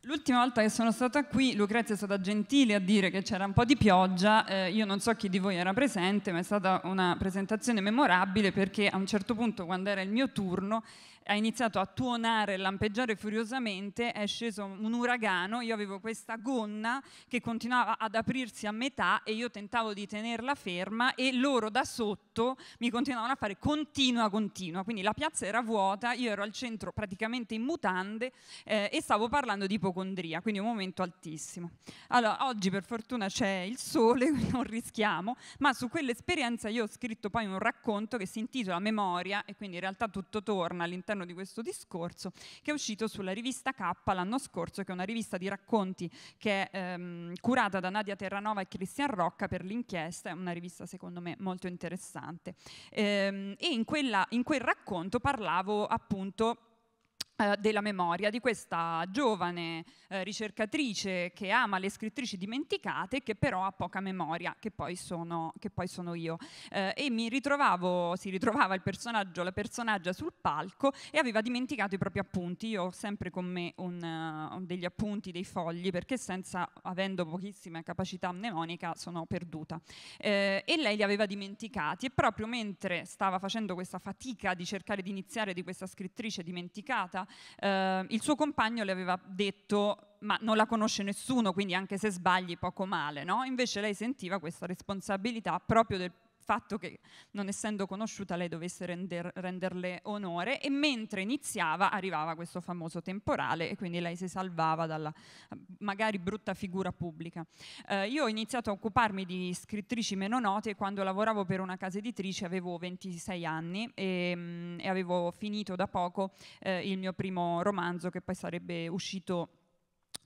L'ultima volta che sono stata qui, Lucrezia è stata gentile a dire che c'era un po' di pioggia, eh, io non so chi di voi era presente, ma è stata una presentazione memorabile perché a un certo punto, quando era il mio turno, ha iniziato a tuonare e lampeggiare furiosamente, è sceso un uragano, io avevo questa gonna che continuava ad aprirsi a metà e io tentavo di tenerla ferma e loro da sotto mi continuavano a fare continua, continua, quindi la piazza era vuota, io ero al centro praticamente in mutande eh, e stavo parlando di ipocondria, quindi un momento altissimo. Allora, oggi per fortuna c'è il sole, non rischiamo, ma su quell'esperienza io ho scritto poi un racconto che si intitola Memoria e quindi in realtà tutto torna all'interno all'interno di questo discorso che è uscito sulla rivista K l'anno scorso, che è una rivista di racconti che è ehm, curata da Nadia Terranova e Cristian Rocca per l'inchiesta, è una rivista secondo me molto interessante. Ehm, e in, quella, in quel racconto parlavo appunto eh, della memoria di questa giovane eh, ricercatrice che ama le scrittrici dimenticate che però ha poca memoria che poi sono, che poi sono io eh, e mi ritrovavo si ritrovava il personaggio la personaggia sul palco e aveva dimenticato i propri appunti io ho sempre con me un, uh, degli appunti dei fogli perché senza avendo pochissima capacità mnemonica sono perduta eh, e lei li aveva dimenticati e proprio mentre stava facendo questa fatica di cercare di iniziare di questa scrittrice dimenticata eh, il suo compagno le aveva detto ma non la conosce nessuno, quindi anche se sbagli poco male, no? Invece lei sentiva questa responsabilità proprio del fatto che non essendo conosciuta lei dovesse render, renderle onore e mentre iniziava arrivava questo famoso temporale e quindi lei si salvava dalla magari brutta figura pubblica. Eh, io ho iniziato a occuparmi di scrittrici meno note quando lavoravo per una casa editrice, avevo 26 anni e, mh, mm, e avevo finito da poco eh, il mio primo romanzo che poi sarebbe uscito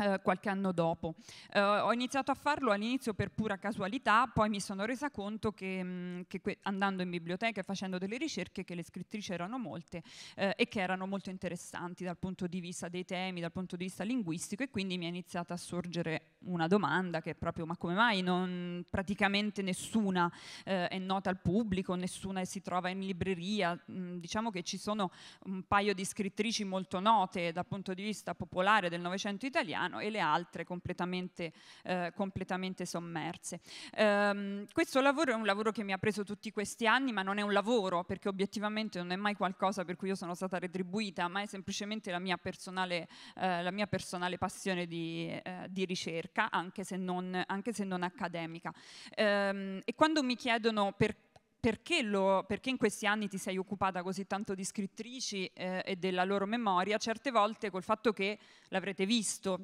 eh, qualche anno dopo. Uh, ho iniziato a farlo all'inizio per pura casualità, poi mi sono resa conto che, mh, mm, che que- andando in biblioteca e facendo delle ricerche che le scrittrici erano molte uh, e che erano molto interessanti dal punto di vista dei temi, dal punto di vista linguistico e quindi mi è iniziata a sorgere una domanda che è proprio ma come mai non, praticamente nessuna eh, è nota al pubblico, nessuna si trova in libreria, mm, diciamo che ci sono un paio di scrittrici molto note dal punto di vista popolare del Novecento italiano e le altre completamente, eh, completamente sommerse. Ehm, questo lavoro è un lavoro che mi ha preso tutti questi anni, ma non è un lavoro perché obiettivamente non è mai qualcosa per cui io sono stata retribuita, ma è semplicemente la mia personale, eh, la mia personale passione di, eh, di ricerca ricerca, anche se non, anche se non accademica. Ehm, e quando mi chiedono perché perché, lo, perché, in questi anni ti sei occupata così tanto di scrittrici eh, e della loro memoria, certe volte col fatto che l'avrete visto,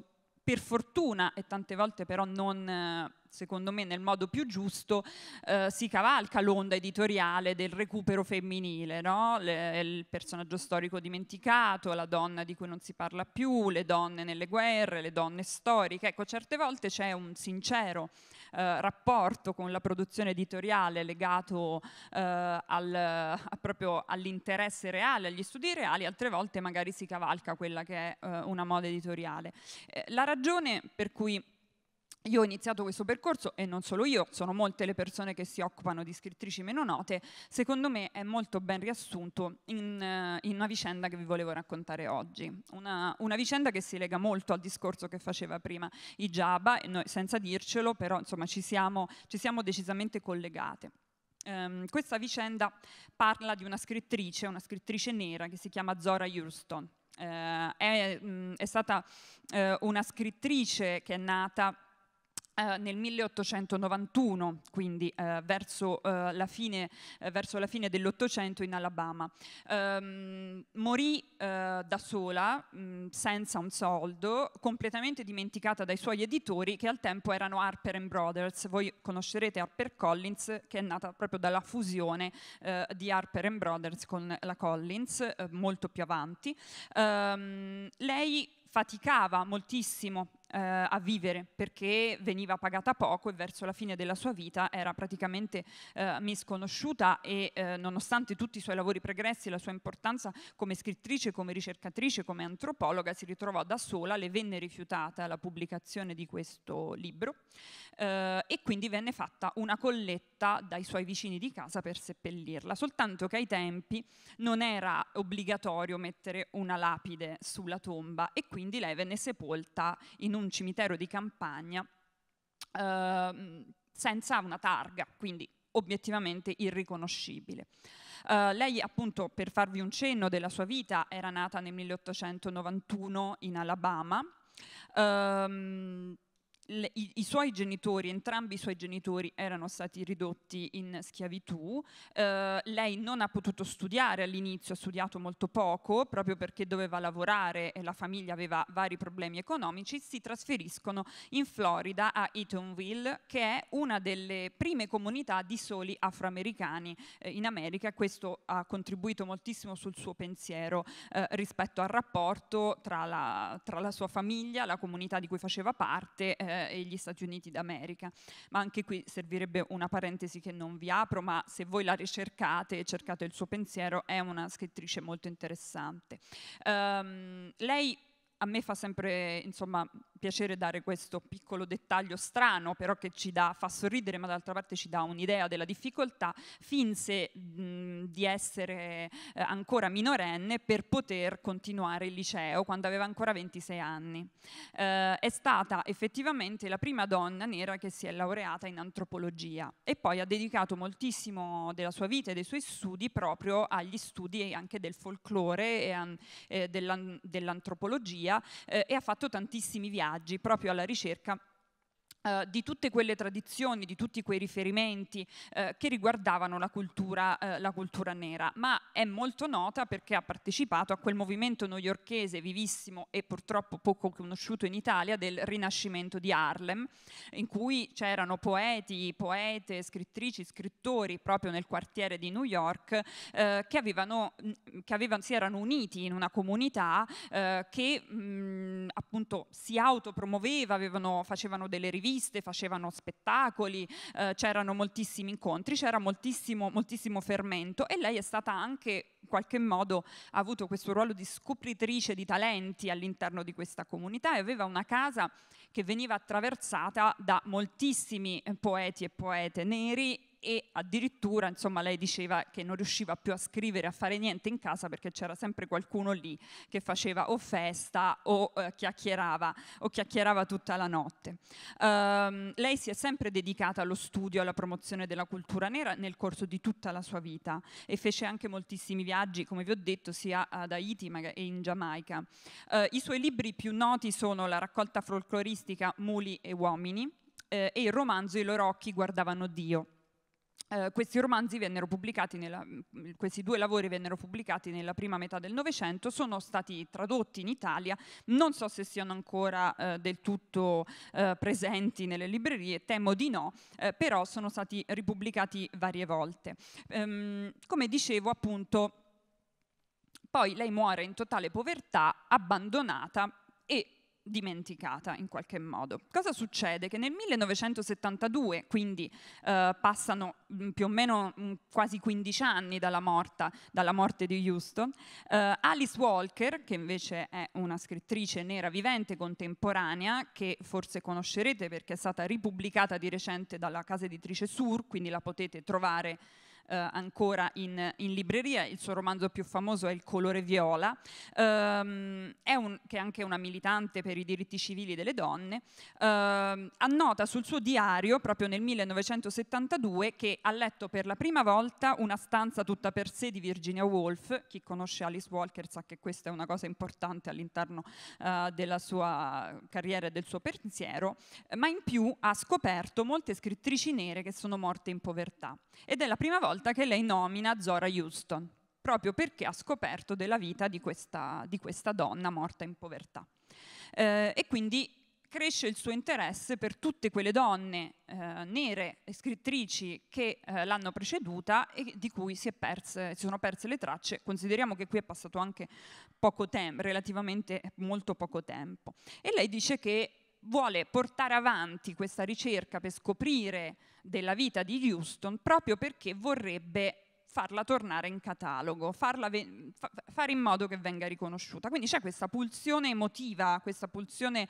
per fortuna e tante volte però non, eh, secondo me, nel modo più giusto, eh, si cavalca l'onda editoriale del recupero femminile, no? le, il personaggio storico dimenticato, la donna di cui non si parla più, le donne nelle guerre, le donne storiche. Ecco, certe volte c'è un sincero eh, rapporto con la produzione editoriale legato eh, al, proprio all'interesse reale, agli studi reali, altre volte magari si cavalca quella che è eh, una moda editoriale. Eh, la ragione per cui io ho iniziato questo percorso e non solo io, sono molte le persone che si occupano di scrittrici meno note, secondo me è molto ben riassunto in, eh, in una vicenda che vi volevo raccontare oggi, una, una, vicenda che si lega molto al discorso che faceva prima Ijaba, senza dircelo però insomma ci siamo, ci siamo decisamente collegate. Um, questa vicenda parla di una scrittrice, una scrittrice nera che si chiama Zora Houston. Uh, eh, è, mh, mm, è, stata uh, una scrittrice che è nata eh, nel 1891, quindi uh, verso, uh, la fine, verso, la fine, dell'Ottocento in Alabama. Um, morì da sola, mh, mm, senza un soldo, completamente dimenticata dai suoi editori che al tempo erano Harper Brothers. Voi conoscerete Harper Collins che è nata proprio dalla fusione di Harper Brothers con la Collins, molto più avanti. Um, lei faticava moltissimo eh, a vivere perché veniva pagata poco e verso la fine della sua vita era praticamente eh, misconosciuta e eh, nonostante tutti i suoi lavori pregressi, la sua importanza come scrittrice, come ricercatrice, come antropologa, si ritrovò da sola, le venne rifiutata la pubblicazione di questo libro eh, e quindi venne fatta una colletta dai suoi vicini di casa per seppellirla, soltanto che ai tempi non era obbligatorio mettere una lapide sulla tomba e quindi lei venne sepolta in un cimitero di campagna eh, senza una targa, quindi obiettivamente irriconoscibile. Uh, lei appunto, per farvi un cenno della sua vita, era nata nel 1891 in Alabama. Um, le, i, i, suoi genitori, entrambi i suoi genitori erano stati ridotti in schiavitù, eh, lei non ha potuto studiare all'inizio, ha studiato molto poco proprio perché doveva lavorare e la famiglia aveva vari problemi economici, si trasferiscono in Florida a Eatonville che è una delle prime comunità di soli afroamericani eh, in America, questo ha contribuito moltissimo sul suo pensiero eh, rispetto al rapporto tra la, tra la, sua famiglia, la comunità di cui faceva parte eh, eh, e gli Stati Uniti d'America. Ma anche qui servirebbe una parentesi che non vi apro, ma se voi la ricercate e cercate il suo pensiero è una scrittrice molto interessante. Um, lei a me fa sempre, insomma, piacere dare questo piccolo dettaglio strano, però che ci dà, fa sorridere, ma d'altra parte ci dà un'idea della difficoltà, finse mh, di essere eh, ancora minorenne per poter continuare il liceo quando aveva ancora 26 anni. Eh, è stata effettivamente la prima donna nera che si è laureata in antropologia e poi ha dedicato moltissimo della sua vita e dei suoi studi proprio agli studi anche del folklore e, eh, dell'antropologia e ha fatto tantissimi viaggi viaggi proprio alla ricerca eh, di tutte quelle tradizioni, di tutti quei riferimenti eh, che riguardavano la cultura, eh, la cultura, nera, ma è molto nota perché ha partecipato a quel movimento newyorchese vivissimo e purtroppo poco conosciuto in Italia del Rinascimento di Harlem, in cui c'erano poeti, poete, scrittrici, scrittori proprio nel quartiere di New York eh, che, avevano, mm, che avevano, si erano uniti in una comunità eh, che mh, mm, appunto si autopromuoveva, avevano, facevano delle riviste, interviste, facevano spettacoli, eh, c'erano moltissimi incontri, c'era moltissimo, moltissimo fermento e lei è stata anche in qualche modo ha avuto questo ruolo di scopritrice di talenti all'interno di questa comunità e aveva una casa che veniva attraversata da moltissimi eh, poeti e poete neri e addirittura insomma, lei diceva che non riusciva più a scrivere, a fare niente in casa perché c'era sempre qualcuno lì che faceva o festa o eh, chiacchierava o chiacchierava tutta la notte. Um, lei si è sempre dedicata allo studio e alla promozione della cultura nera nel corso di tutta la sua vita e fece anche moltissimi viaggi, come vi ho detto, sia ad Haiti e in Giamaica. Uh, I suoi libri più noti sono la raccolta folcloristica Muli e Uomini, eh, e il romanzo I loro occhi guardavano Dio. Eh, questi romanzi vennero pubblicati, nella, mm, questi due lavori vennero pubblicati nella prima metà del Novecento, sono stati tradotti in Italia, non so se siano ancora eh, del tutto eh, presenti nelle librerie, temo di no, eh, però sono stati ripubblicati varie volte. Ehm, come dicevo appunto, poi lei muore in totale povertà, abbandonata e dimenticata in qualche modo. Cosa succede? Che nel 1972, quindi eh, passano mm, più o meno mm, quasi 15 anni dalla, morta, dalla morte di Houston, eh, Alice Walker, che invece è una scrittrice nera vivente contemporanea, che forse conoscerete perché è stata ripubblicata di recente dalla casa editrice Sur, quindi la potete trovare eh, ancora in, in, libreria, il suo romanzo più famoso è Il colore viola, ehm, è un, che è anche una militante per i diritti civili delle donne, ehm, annota sul suo diario proprio nel 1972 che ha letto per la prima volta una stanza tutta per sé di Virginia Woolf, chi conosce Alice Walker sa che questa è una cosa importante all'interno eh, della sua carriera e del suo pensiero, ma in più ha scoperto molte scrittrici nere che sono morte in povertà ed è la prima volta volta che lei nomina Zora Houston, proprio perché ha scoperto della vita di questa, di questa donna morta in povertà. Eh, e quindi cresce il suo interesse per tutte quelle donne eh, nere scrittrici che eh, l'hanno preceduta e di cui si, perse, si, sono perse le tracce. Consideriamo che qui è passato anche poco tempo, relativamente molto poco tempo. E lei dice che vuole portare avanti questa ricerca per scoprire della vita di Houston proprio perché vorrebbe farla tornare in catalogo, farla fa fare in modo che venga riconosciuta. Quindi c'è questa pulsione emotiva, questa pulsione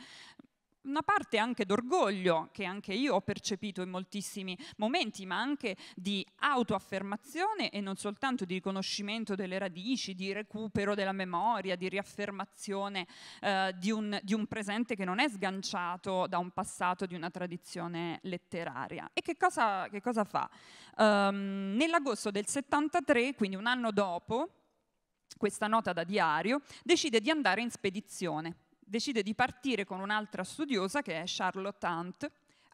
una parte anche d'orgoglio che anche io ho percepito in moltissimi momenti, ma anche di autoaffermazione e non soltanto di riconoscimento delle radici, di recupero della memoria, di riaffermazione eh, di, un, di, un, presente che non è sganciato da un passato, di una tradizione letteraria. E che cosa, che cosa fa? Um, nell'agosto del 73, quindi un anno dopo, questa nota da diario, decide di andare in spedizione decide di partire con un'altra studiosa che è Charlotte Hunt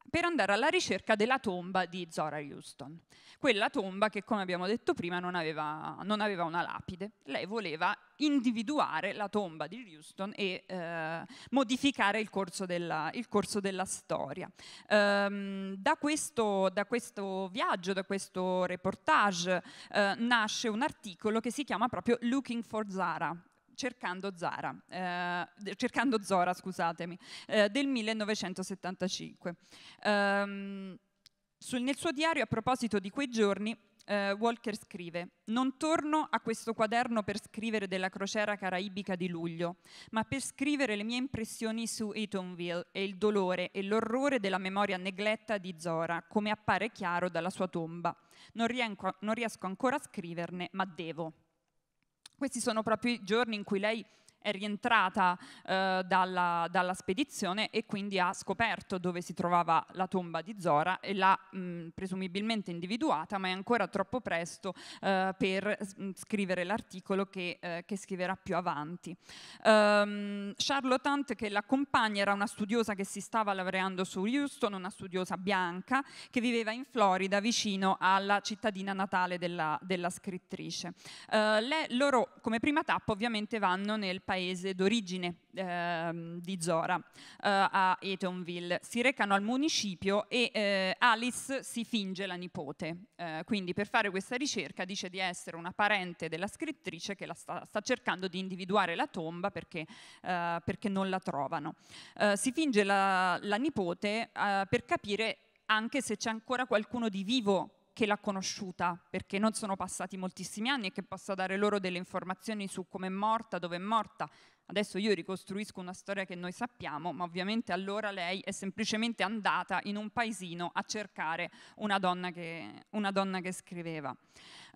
per andare alla ricerca della tomba di Zora Houston, quella tomba che come abbiamo detto prima non aveva, non aveva una lapide, lei voleva individuare la tomba di Houston e eh, modificare il corso della, il corso della storia. Ehm, da, questo, da, questo, viaggio, da questo reportage, eh, nasce un articolo che si chiama proprio Looking for Zara, cercando, Zara, eh, cercando Zora eh, del 1975. Um, ehm, sul, nel suo diario, a proposito di quei giorni, eh, Walker scrive: Non torno a questo quaderno per scrivere della crociera caraibica di luglio, ma per scrivere le mie impressioni su Eatonville e il dolore e l'orrore della memoria negletta di Zora, come appare chiaro dalla sua tomba. non, rienco, non riesco ancora a scriverne, ma devo. Questi sono proprio i giorni in cui lei è rientrata eh, dalla, dalla, spedizione e quindi ha scoperto dove si trovava la tomba di Zora e l'ha mh, presumibilmente individuata, ma è ancora troppo presto eh, per scrivere l'articolo che, eh, che, scriverà più avanti. Um, Charlotte Hunt, che l'accompagna, era una studiosa che si stava laureando su Houston, una studiosa bianca che viveva in Florida vicino alla cittadina natale della, della scrittrice. Eh, le, loro come prima tappa ovviamente vanno nel paese paese d'origine eh, di Zora, eh, a Etonville. Si recano al municipio e eh, Alice si finge la nipote. Eh, quindi per fare questa ricerca dice di essere una parente della scrittrice che sta, sta, cercando di individuare la tomba perché, eh, perché non la trovano. Eh, si finge la, la nipote per capire anche se c'è ancora qualcuno di vivo che l'ha conosciuta, perché non sono passati moltissimi anni e che possa dare loro delle informazioni su come è morta, dove è morta. Adesso io ricostruisco una storia che noi sappiamo, ma ovviamente allora lei è semplicemente andata in un paesino a cercare una donna che, una donna che scriveva.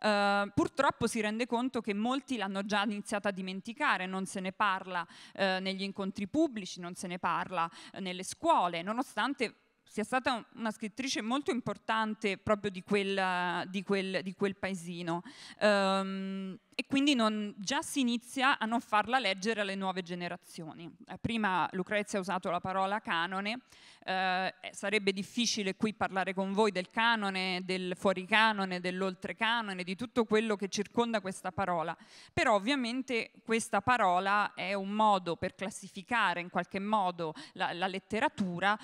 Uh, purtroppo si rende conto che molti l'hanno già iniziata a dimenticare, non se ne parla uh, negli incontri pubblici, non se ne parla uh, nelle scuole, nonostante sia stata una scrittrice molto importante proprio di, quella, di, quel, di quel, paesino um, e quindi non, già si inizia a non farla leggere alle nuove generazioni. Eh, prima Lucrezia ha usato la parola canone, eh, sarebbe difficile qui parlare con voi del canone, del fuoricanone, dell'oltrecanone, di tutto quello che circonda questa parola, però ovviamente questa parola è un modo per classificare in qualche modo la, la letteratura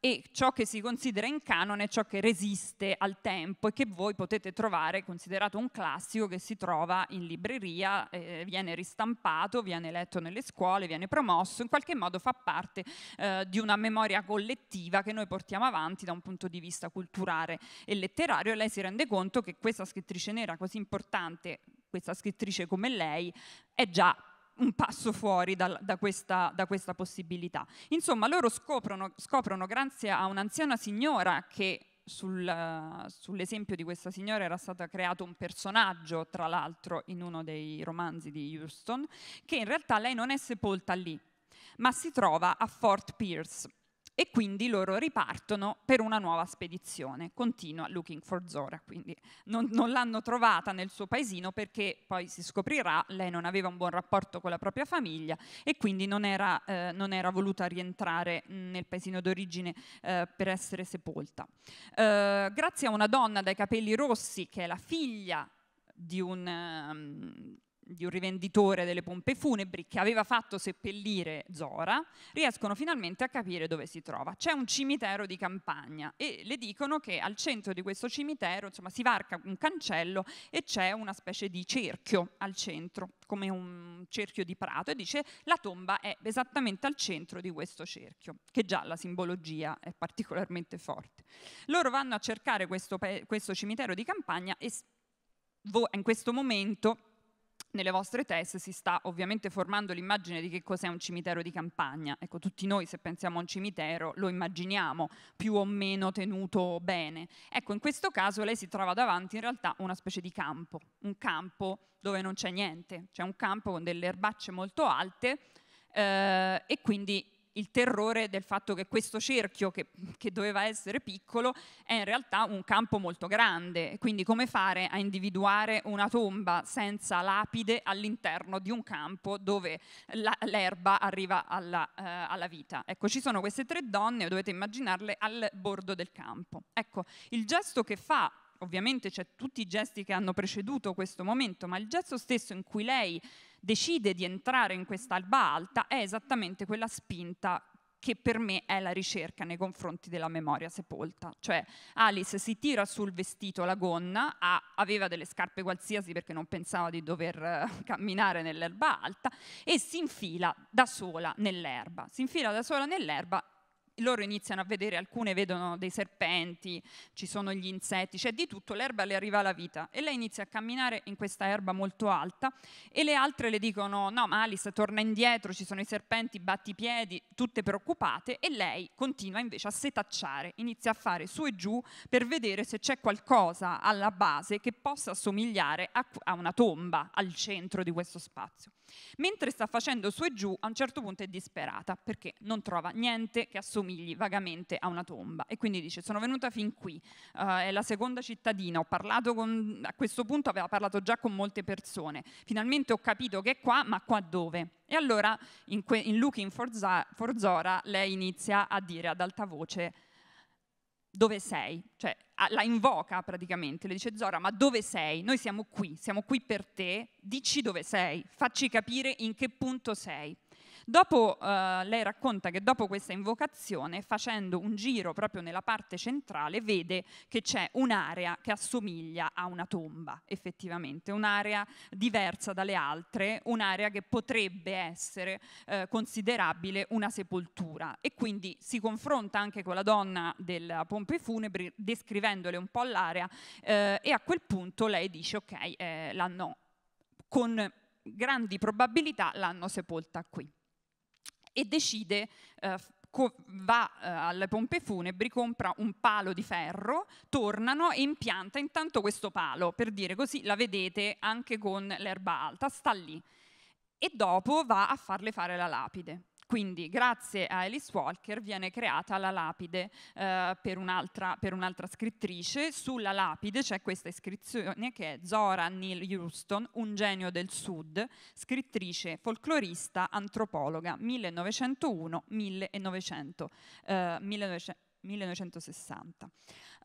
e ciò che si considera in canone è ciò che resiste al tempo e che voi potete trovare considerato un classico che si trova in libreria, eh, viene ristampato, viene letto nelle scuole, viene promosso, in qualche modo fa parte eh, di una memoria collettiva che noi portiamo avanti da un punto di vista culturale e letterario e lei si rende conto che questa scrittrice nera così importante questa scrittrice come lei è già un passo fuori da, da, questa, da questa, possibilità. Insomma, loro scoprono, scoprono, grazie a un'anziana signora che sul, uh, sull'esempio di questa signora era stato creato un personaggio, tra l'altro, in uno dei romanzi di Houston, che in realtà lei non è sepolta lì, ma si trova a Fort Pierce, e quindi loro ripartono per una nuova spedizione, continua Looking for Zora, quindi non, non l'hanno trovata nel suo paesino perché poi si scoprirà lei non aveva un buon rapporto con la propria famiglia e quindi non era, eh, non era voluta rientrare nel paesino d'origine eh, per essere sepolta. Eh, grazie a una donna dai capelli rossi che è la figlia di un... Um, di un rivenditore delle pompe funebri che aveva fatto seppellire Zora, riescono finalmente a capire dove si trova. C'è un cimitero di campagna e le dicono che al centro di questo cimitero insomma, si varca un cancello e c'è una specie di cerchio al centro, come un cerchio di prato, e dice la tomba è esattamente al centro di questo cerchio, che già la simbologia è particolarmente forte. Loro vanno a cercare questo, questo cimitero di campagna e in questo momento nelle vostre teste si sta ovviamente formando l'immagine di che cos'è un cimitero di campagna. Ecco, tutti noi se pensiamo a un cimitero lo immaginiamo più o meno tenuto bene. Ecco, in questo caso lei si trova davanti in realtà una specie di campo, un campo dove non c'è niente, c'è un campo con delle erbacce molto alte eh, e quindi il terrore del fatto che questo cerchio, che, che doveva essere piccolo, è in realtà un campo molto grande. Quindi come fare a individuare una tomba senza lapide all'interno di un campo dove la, l'erba arriva alla, eh, alla, vita? Ecco, ci sono queste tre donne, dovete immaginarle, al bordo del campo. Ecco, il gesto che fa ovviamente c'è tutti i gesti che hanno preceduto questo momento, ma il gesto stesso in cui lei decide di entrare in questa alba alta è esattamente quella spinta che per me è la ricerca nei confronti della memoria sepolta. Cioè Alice si tira sul vestito la gonna, ha, aveva delle scarpe qualsiasi perché non pensava di dover eh, camminare nell'erba alta e si infila da sola nell'erba. Si infila da sola nell'erba loro iniziano a vedere, alcune vedono dei serpenti, ci sono gli insetti, c'è cioè di tutto, l'erba le arriva alla vita e lei inizia a camminare in questa erba molto alta e le altre le dicono no ma Alice torna indietro, ci sono i serpenti, batti i piedi, tutte preoccupate e lei continua invece a setacciare, inizia a fare su e giù per vedere se c'è qualcosa alla base che possa assomigliare a, a una tomba al centro di questo spazio. Mentre sta facendo su e giù a un certo punto è disperata perché non trova niente che assomiglia somigli vagamente a una tomba. E quindi dice, sono venuta fin qui, uh, è la seconda cittadina, ho parlato con, a questo punto aveva parlato già con molte persone, finalmente ho capito che è qua, ma qua dove? E allora in, que- in Looking for, Z- for Zora lei inizia a dire ad alta voce, dove sei? Cioè la invoca praticamente, le dice Zora, ma dove sei? Noi siamo qui, siamo qui per te, dici dove sei, facci capire in che punto sei. Dopo, eh, lei racconta che dopo questa invocazione, facendo un giro proprio nella parte centrale, vede che c'è un'area che assomiglia a una tomba, effettivamente, un'area diversa dalle altre, un'area che potrebbe essere eh, considerabile una sepoltura e quindi si confronta anche con la donna del pompe funebri descrivendole un po' l'area eh, e a quel punto lei dice ok, eh, l'hanno con grandi probabilità l'hanno sepolta qui e decide eh, va eh, alle pompe funebri, compra un palo di ferro, tornano e impianta intanto questo palo, per dire così la vedete anche con l'erba alta, sta lì. E dopo va a farle fare la lapide. Quindi grazie a Alice Walker viene creata la lapide eh, per, un'altra, un scrittrice. Sulla lapide c'è questa iscrizione che è Zora Neale Houston, un genio del sud, scrittrice, folclorista, antropologa, 1901-1900, eh, 1960.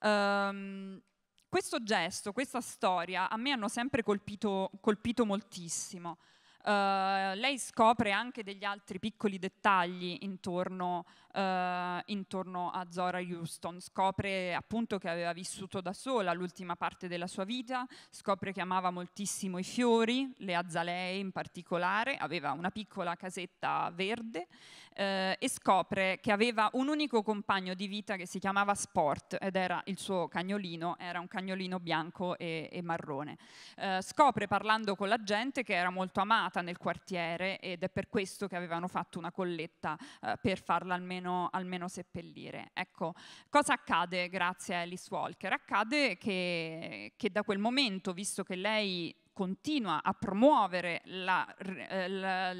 Um, ehm, questo gesto, questa storia a me hanno sempre colpito, colpito moltissimo. Eh, lei scopre anche degli altri piccoli dettagli intorno eh, intorno a Zora Houston. Scopre appunto che aveva vissuto da sola l'ultima parte della sua vita, scopre che amava moltissimo i fiori, le azalee in particolare, aveva una piccola casetta verde eh, e scopre che aveva un unico compagno di vita che si chiamava Sport ed era il suo cagnolino, era un cagnolino bianco e, e marrone. Eh, scopre parlando con la gente che era molto amata nel quartiere ed è per questo che avevano fatto una colletta eh, per farla almeno almeno, almeno seppellire. Ecco, cosa accade grazie a Alice Walker? Accade che, che da quel momento, visto che lei continua a promuovere la, la, eh, la,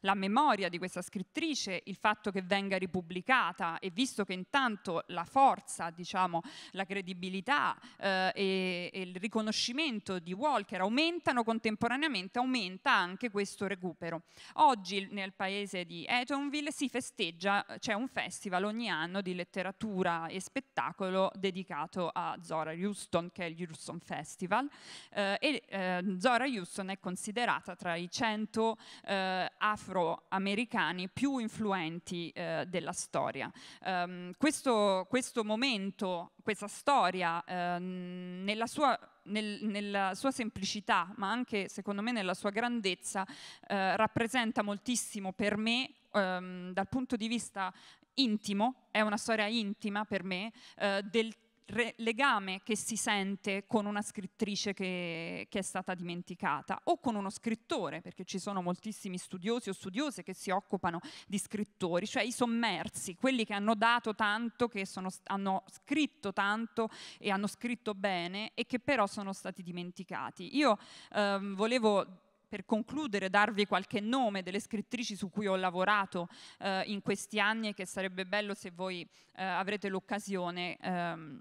la, memoria di questa scrittrice, il fatto che venga ripubblicata e visto che intanto la forza, diciamo, la credibilità eh, e, e, il riconoscimento di Walker aumentano contemporaneamente, aumenta anche questo recupero. Oggi nel paese di Etonville si festeggia, c'è un festival ogni anno di letteratura e spettacolo dedicato a Zora Houston, che è il Houston Festival, eh, e, eh, Zora Houston è considerata tra i 100 eh, afroamericani più influenti eh, della storia. Um, questo, questo, momento, questa storia, eh, nella sua nel, nella sua semplicità, ma anche secondo me nella sua grandezza, eh, rappresenta moltissimo per me ehm, dal punto di vista intimo, è una storia intima per me, eh, del re- legame che si sente con una scrittrice che, che, è stata dimenticata o con uno scrittore, perché ci sono moltissimi studiosi o studiose che si occupano di scrittori, cioè i sommersi, quelli che hanno dato tanto, che sono, hanno scritto tanto e hanno scritto bene e che però sono stati dimenticati. Io ehm, volevo per concludere darvi qualche nome delle scrittrici su cui ho lavorato eh, in questi anni e che sarebbe bello se voi eh, avrete l'occasione ehm,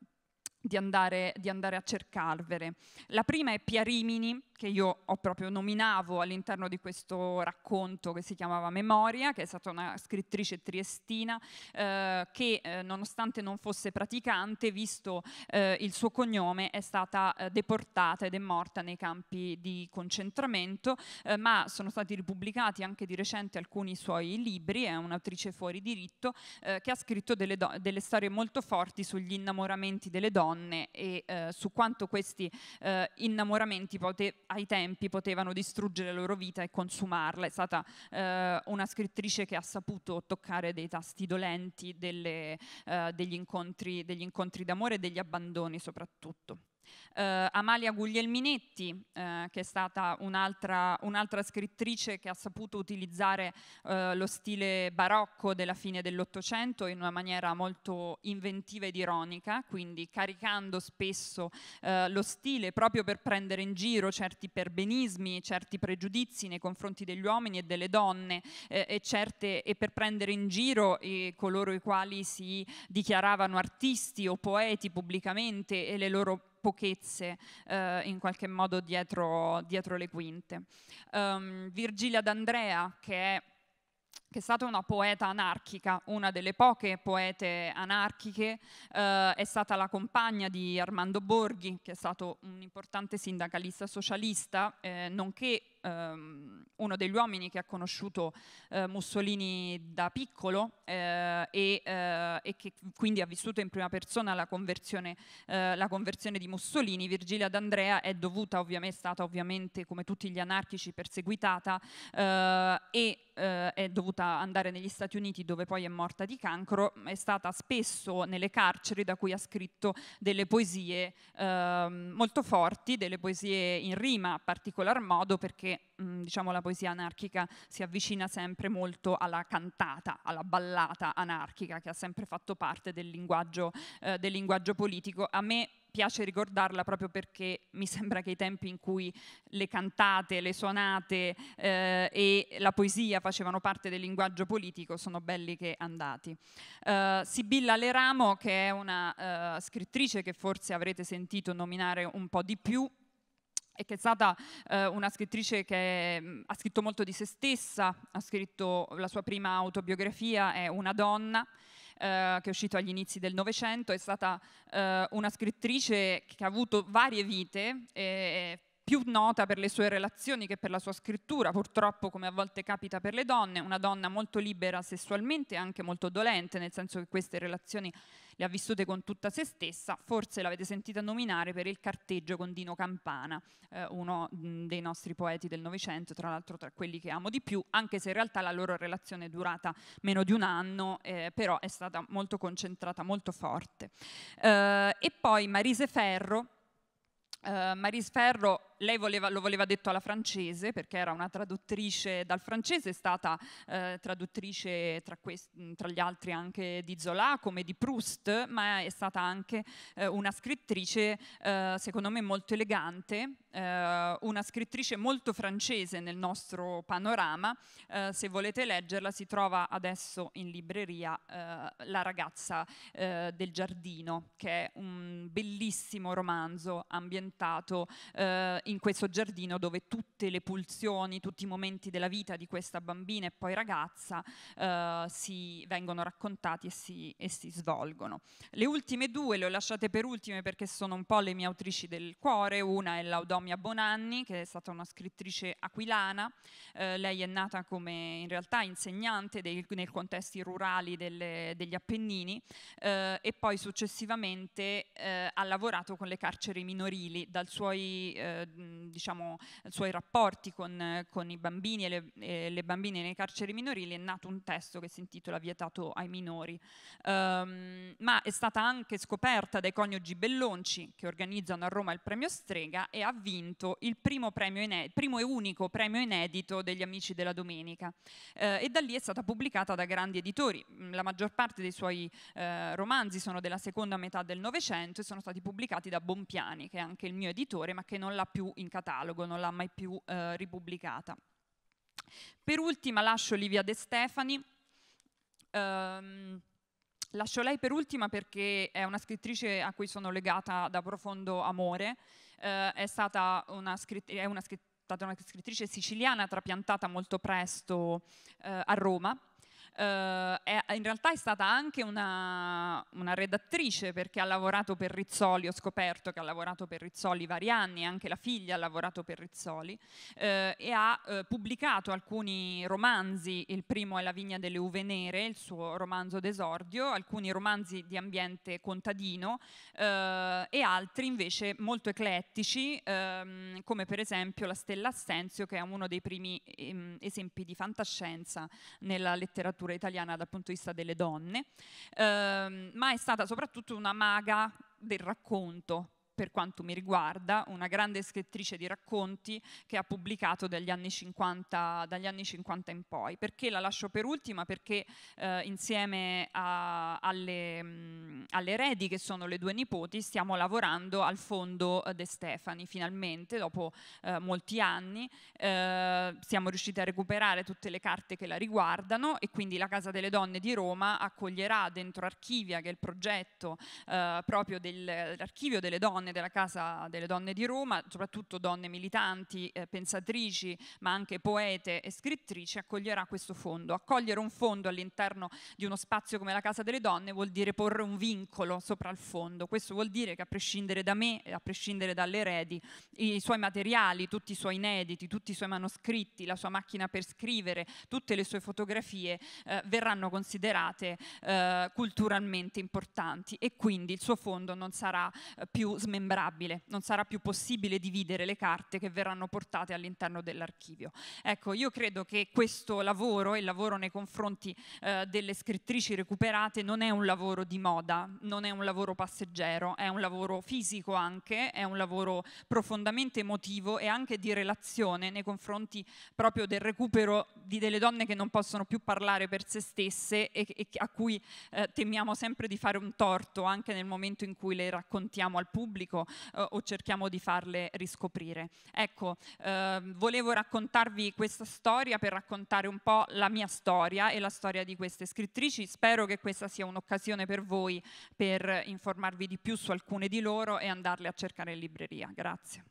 di andare, di andare, a cercarvele. La prima è Pia Rimini, che io ho proprio nominato all'interno di questo racconto che si chiamava Memoria, che è stata una scrittrice triestina eh, che eh, nonostante non fosse praticante, visto eh, il suo cognome, è stata eh, deportata ed è morta nei campi di concentramento, eh, ma sono stati ripubblicati anche di recente alcuni suoi libri, è un'autrice fuori diritto eh, che ha scritto delle, delle storie molto forti sugli innamoramenti delle donne donne e eh, su quanto questi eh, innamoramenti pote- ai tempi potevano distruggere la loro vita e consumarla. È stata eh, una scrittrice che ha saputo toccare dei tasti dolenti, delle, eh, degli, incontri, degli incontri d'amore e degli abbandoni soprattutto. Uh, Amalia Guglielminetti, uh, che è stata un'altra, un'altra, scrittrice che ha saputo utilizzare uh, lo stile barocco della fine dell'Ottocento in una maniera molto inventiva ed ironica, quindi caricando spesso lo stile proprio per prendere in giro certi perbenismi, certi pregiudizi nei confronti degli uomini e delle donne eh, e, certe, e, per prendere in giro eh, coloro i quali si dichiaravano artisti o poeti pubblicamente e le loro pochezze eh, in qualche modo dietro, dietro le quinte. Um, Virgilia d'Andrea, che è che è stata una poeta anarchica, una delle poche poete anarchiche, eh, è stata la compagna di Armando Borghi, che è stato un importante sindacalista socialista, eh, nonché ehm, uno degli uomini che ha conosciuto eh, Mussolini da piccolo eh, e, eh, e, che quindi ha vissuto in prima persona la conversione, eh, la conversione di Mussolini, Virgilia D'Andrea è dovuta ovviamente, è stata ovviamente come tutti gli anarchici perseguitata eh, e è dovuta andare negli Stati Uniti dove poi è morta di cancro, è stata spesso nelle carceri da cui ha scritto delle poesie ehm, molto forti, delle poesie in rima a particolar modo perché mh, mm, diciamo, la poesia anarchica si avvicina sempre molto alla cantata, alla ballata anarchica che ha sempre fatto parte del linguaggio, eh, del linguaggio politico. A me piace ricordarla proprio perché mi sembra che i tempi in cui le cantate, le suonate eh, e la poesia facevano parte del linguaggio politico sono belli che andati. Uh, Sibilla Leramo, che è una uh, scrittrice che forse avrete sentito nominare un po' di più, e che è stata eh, una scrittrice che mh, mm, ha scritto molto di se stessa, ha scritto la sua prima autobiografia, è una donna, eh, che è uscita agli inizi del Novecento, è stata eh, una scrittrice che ha avuto varie vite, eh, più nota per le sue relazioni che per la sua scrittura, purtroppo come a volte capita per le donne, una donna molto libera sessualmente e anche molto dolente, nel senso che queste relazioni le ha vissute con tutta se stessa, forse l'avete sentita nominare per il carteggio con Dino Campana, eh, uno mh, mm, dei nostri poeti del Novecento, tra l'altro tra quelli che amo di più, anche se in realtà la loro relazione è durata meno di un anno, eh, però è stata molto concentrata, molto forte. Eh, e poi Marise Ferro, eh, Marise Ferro lei voleva, lo voleva detto alla francese perché era una traduttrice dal francese, è stata eh, traduttrice tra, questi, mm, tra, gli altri anche di Zola come di Proust, ma è stata anche eh, una scrittrice eh, secondo me molto elegante, eh, una scrittrice molto francese nel nostro panorama. Eh, se volete leggerla si trova adesso in libreria eh, La ragazza del giardino, che è un bellissimo romanzo ambientato eh, in questo giardino dove tutte le pulsioni, tutti i momenti della vita di questa bambina e poi ragazza eh, si vengono raccontati e si, e si, svolgono. Le ultime due le ho lasciate per ultime perché sono un po' le mie autrici del cuore, una è Laudomia Bonanni che è stata una scrittrice aquilana, eh, lei è nata come in realtà insegnante dei, nei contesti rurali delle, degli Appennini eh, e poi successivamente eh, ha lavorato con le carceri minorili dal suoi, eh, diciamo, suoi rapporti con, con i bambini e le, e le, bambine nei carceri minorili è nato un testo che si intitola Vietato ai minori, um, ma è stata anche scoperta dai coniugi Bellonci che organizzano a Roma il premio Strega e ha vinto il primo, inedito, primo e unico premio inedito degli Amici della Domenica eh, e da lì è stata pubblicata da grandi editori, la maggior parte dei suoi eh, romanzi sono della seconda metà del Novecento e sono stati pubblicati da Bompiani che è anche il mio editore ma che non l'ha più più in catalogo, non l'ha mai più eh, ripubblicata. Per ultima lascio Livia De Stefani. Um, lascio lei per ultima perché è una scrittrice a cui sono legata da profondo amore. Uh, è stata una, scritt è una scrittrice siciliana trapiantata molto presto uh, a Roma eh, è, in realtà è stata anche una, una, redattrice perché ha lavorato per Rizzoli, ho scoperto che ha lavorato per Rizzoli vari anni, anche la figlia ha lavorato per Rizzoli eh, e ha eh, pubblicato alcuni romanzi, il primo è La vigna delle uve nere, il suo romanzo d'esordio, alcuni romanzi di ambiente contadino eh, e altri invece molto eclettici ehm, come per esempio La stella Assenzio che è uno dei primi ehm, esempi di fantascienza nella letteratura letteratura italiana dal punto di vista delle donne, ehm, ma è stata soprattutto una maga del racconto, per quanto mi riguarda, una grande scrittrice di racconti che ha pubblicato dagli anni 50, dagli anni 50 in poi. Perché la lascio per ultima? Perché eh, insieme a, alle, mh, mm, alle Redi, che sono le due nipoti, stiamo lavorando al fondo eh, De Stefani, finalmente, dopo eh, molti anni, eh, siamo riusciti a recuperare tutte le carte che la riguardano e quindi la Casa delle Donne di Roma accoglierà dentro Archivia, che è il progetto eh, proprio dell'archivio delle donne della Casa delle Donne di Roma, soprattutto donne militanti, eh, pensatrici, ma anche poete e scrittrici, accoglierà questo fondo. Accogliere un fondo all'interno di uno spazio come la Casa delle Donne vuol dire porre un vincolo vincolo sopra il fondo. Questo vuol dire che a prescindere da me, a prescindere dalle eredi, i suoi materiali, tutti i suoi inediti, tutti i suoi manoscritti, la sua macchina per scrivere, tutte le sue fotografie eh, verranno considerate eh, culturalmente importanti e quindi il suo fondo non sarà eh, più smembrabile, non sarà più possibile dividere le carte che verranno portate all'interno dell'archivio. Ecco, io credo che questo lavoro, il lavoro nei confronti eh, delle scrittrici recuperate, non è un lavoro di moda, non è un lavoro passeggero, è un lavoro fisico anche, è un lavoro profondamente emotivo e anche di relazione nei confronti proprio del recupero di delle donne che non possono più parlare per se stesse e, e a cui eh, temiamo sempre di fare un torto anche nel momento in cui le raccontiamo al pubblico eh, o cerchiamo di farle riscoprire. Ecco, eh, volevo raccontarvi questa storia per raccontare un po' la mia storia e la storia di queste scrittrici. Spero che questa sia un'occasione per voi per informarvi di più su alcune di loro e andarle a cercare in libreria. Grazie.